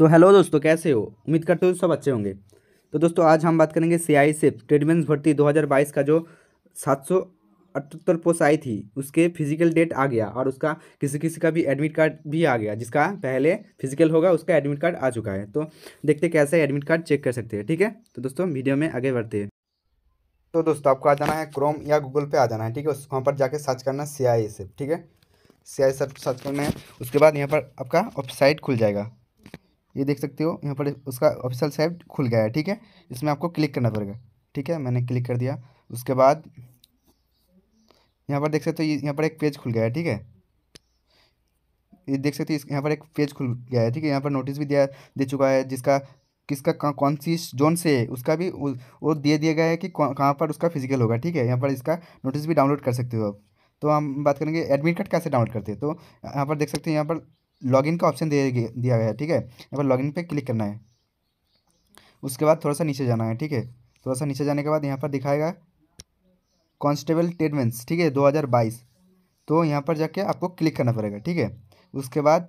तो हेलो दोस्तों कैसे हो उम्मीद करते हो सब अच्छे होंगे तो दोस्तों आज हम बात करेंगे सी आई सिप ट्रेडमेंस भर्ती 2022 का जो सात सौ अठहत्तर पोस्ट आई थी उसके फिजिकल डेट आ गया और उसका किसी किसी का भी एडमिट कार्ड भी आ गया जिसका पहले फिजिकल होगा उसका एडमिट कार्ड आ चुका है तो देखते कैसे एडमिट कार्ड चेक कर सकते हैं ठीक है तो दोस्तों वीडियो में आगे बढ़ते हैं तो दोस्तों आपको आ जाना है क्रोम या गूगल पे आ जाना है ठीक है उस वहाँ पर जाके सर्च करना सी आई सिप ठीक है सी आई सर्च करना है उसके बाद यहाँ पर आपका वेबसाइट खुल जाएगा ये देख सकते हो यहाँ पर उसका ऑफिशियल साइट खुल गया है ठीक है इसमें आपको क्लिक करना पड़ेगा ठीक है मैंने क्लिक कर दिया उसके बाद यहाँ पर देख सकते हो यहाँ पर एक पेज खुल गया है ठीक है ये देख सकते हो इस यहाँ पर एक पेज खुल गया है ठीक है यहाँ पर नोटिस भी दिया दे चुका है जिसका किसका कौन सी जोन से है उसका भी वो दे दिया गया है कि कहाँ पर उसका फिजिकल होगा ठीक है यहाँ पर इसका नोटिस भी डाउनलोड कर सकते हो आप तो हम बात करेंगे एडमिट कार्ड कैसे डाउनलोड करते हैं तो यहाँ पर देख सकते हैं यहाँ पर लॉगिन का ऑप्शन दे दिया गया है ठीक है यहाँ पर लॉगिन पे क्लिक करना है उसके बाद थोड़ा सा नीचे जाना है ठीक है थोड़ा सा नीचे जाने के बाद यहाँ पर दिखाएगा कॉन्स्टेबल टेडमेंट्स ठीक है दो हज़ार बाईस तो यहाँ पर जाके आपको क्लिक करना पड़ेगा ठीक है उसके बाद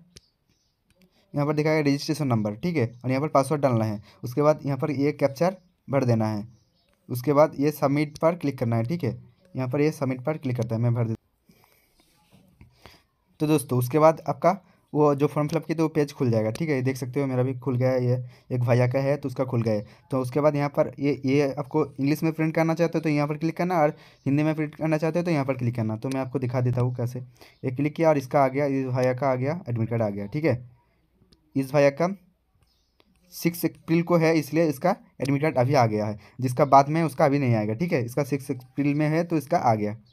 यहाँ पर दिखाएगा रजिस्ट्रेशन नंबर ठीक है और यहाँ पर पासवर्ड डालना है उसके बाद यहाँ पर ये कैप्चर भर देना है उसके बाद ये सबमिट पर क्लिक करना है ठीक है यहाँ पर ये सबमिट पर क्लिक करता है मैं भर देता तो दोस्तों उसके बाद आपका वो जो फॉर्म फिलअप किए तो वो पेज खुल जाएगा ठीक है ये देख सकते हो मेरा भी खुल गया है ये एक भैया का है तो उसका खुल गया है तो उसके बाद यहाँ पर ये ये आपको इंग्लिश में प्रिंट करना चाहते हो तो यहाँ पर क्लिक करना और हिंदी में प्रिंट करना चाहते हो तो यहाँ पर क्लिक करना तो मैं आपको दिखा देता हूँ कैसे ये क्लिक किया और इसका आ गया इस भैया का आ गया एडमिट कार्ड आ गया ठीक है इस भैया का सिक्स अप्रैल को है इसलिए इसका एडमिट कार्ड अभी आ गया है जिसका बाद में उसका अभी नहीं आएगा ठीक है इसका सिक्स अप्रैल में है तो इसका आ गया